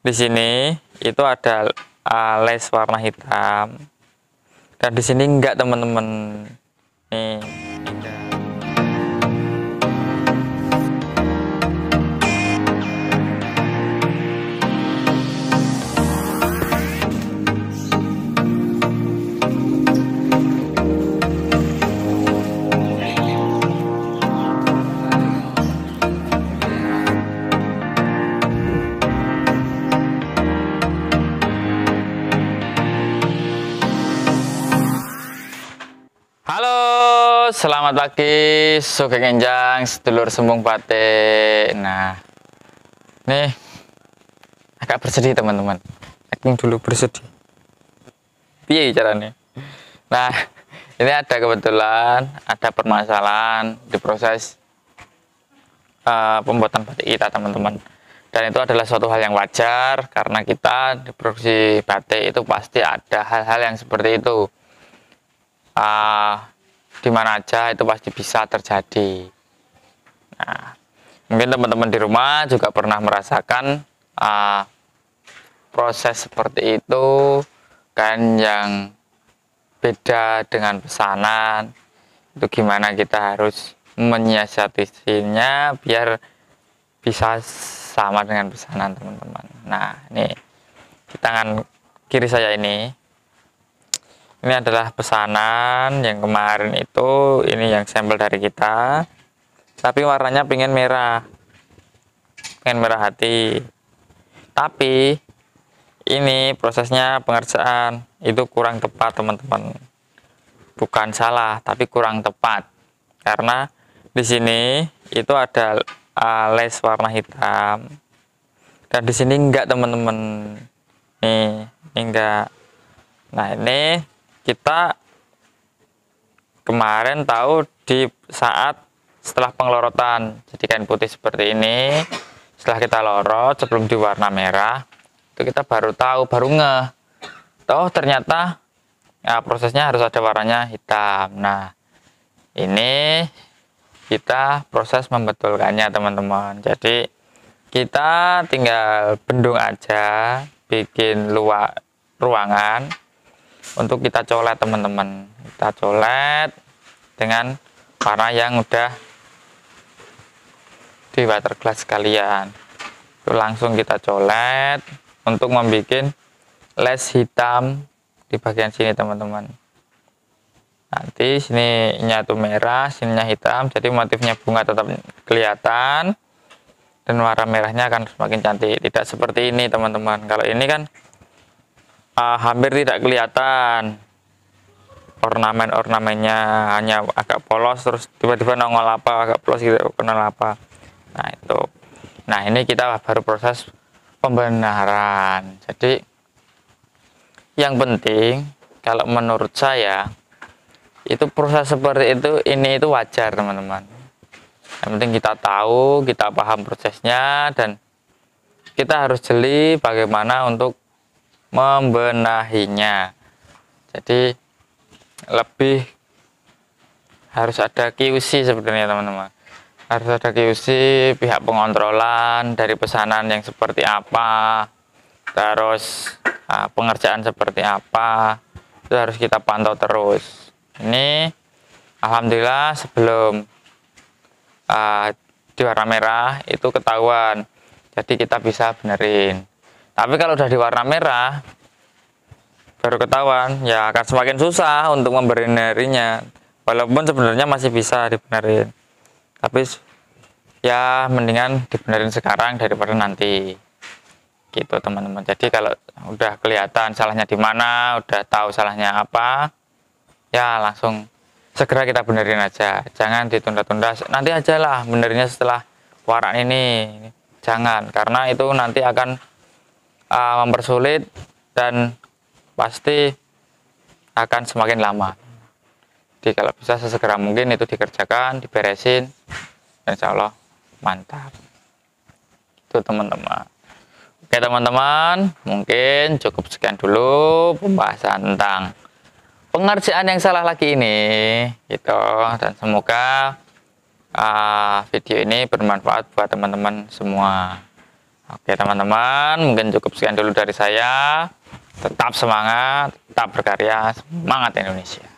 di sini itu ada uh, ah, les warna hitam dan di sini enggak teman-teman nih selamat pagi Sugeng Enjang, sedulur sembung pate. Nah, nih agak bersedih teman-teman. Acting dulu bersedih. Piye nih. Nah, ini ada kebetulan ada permasalahan di proses uh, pembuatan batik kita teman-teman. Dan itu adalah suatu hal yang wajar karena kita di produksi batik itu pasti ada hal-hal yang seperti itu. Uh, di mana aja itu pasti bisa terjadi. Nah, mungkin teman-teman di rumah juga pernah merasakan uh, proses seperti itu kan yang beda dengan pesanan itu gimana kita harus menyiasatinya biar bisa sama dengan pesanan teman-teman nah ini di tangan kiri saya ini ini adalah pesanan yang kemarin itu ini yang sampel dari kita tapi warnanya pengen merah pengen merah hati tapi ini prosesnya pengerjaan itu kurang tepat teman-teman bukan salah tapi kurang tepat karena di sini itu ada uh, les warna hitam dan di sini enggak teman-teman nih ini enggak nah ini kita kemarin tahu di saat setelah pengelorotan jadi kain putih seperti ini setelah kita lorot sebelum diwarna merah itu kita baru tahu baru ngeh toh ternyata ya, prosesnya harus ada warnanya hitam nah ini kita proses membetulkannya teman-teman jadi kita tinggal bendung aja bikin luar ruangan untuk kita colet teman-teman kita colet dengan warna yang udah di water glass kalian langsung kita colet untuk membuat les hitam di bagian sini teman-teman nanti sininya tuh merah sininya hitam jadi motifnya bunga tetap kelihatan dan warna merahnya akan semakin cantik tidak seperti ini teman-teman kalau ini kan uh, hampir tidak kelihatan ornamen-ornamennya hanya agak polos terus tiba-tiba nongol apa agak polos gitu kenal apa nah itu nah ini kita baru proses pembenaran jadi yang penting kalau menurut saya itu proses seperti itu ini itu wajar teman-teman yang penting kita tahu kita paham prosesnya dan kita harus jeli bagaimana untuk membenahinya jadi lebih harus ada QC sebenarnya teman-teman harus ada QC pihak pengontrolan dari pesanan yang seperti apa terus uh, pengerjaan seperti apa itu harus kita pantau terus ini Alhamdulillah sebelum uh, di warna merah itu ketahuan jadi kita bisa benerin tapi kalau udah di warna merah, baru ketahuan, ya akan semakin susah untuk membenerinnya. Walaupun sebenarnya masih bisa dibenerin. Tapi ya mendingan dibenerin sekarang daripada nanti. Gitu teman-teman. Jadi kalau udah kelihatan salahnya di mana, udah tahu salahnya apa, ya langsung segera kita benerin aja. Jangan ditunda-tunda. Nanti aja lah benernya setelah warna ini. Jangan, karena itu nanti akan uh, mempersulit dan pasti akan semakin lama. Jadi kalau bisa sesegera mungkin itu dikerjakan, diberesin, insya Allah mantap. Itu teman-teman. Oke teman-teman, mungkin cukup sekian dulu pembahasan tentang pengerjaan yang salah lagi ini. Gitu. Dan semoga uh, video ini bermanfaat buat teman-teman semua. Oke teman-teman, mungkin cukup sekian dulu dari saya. Tetap semangat, tetap berkarya, semangat Indonesia.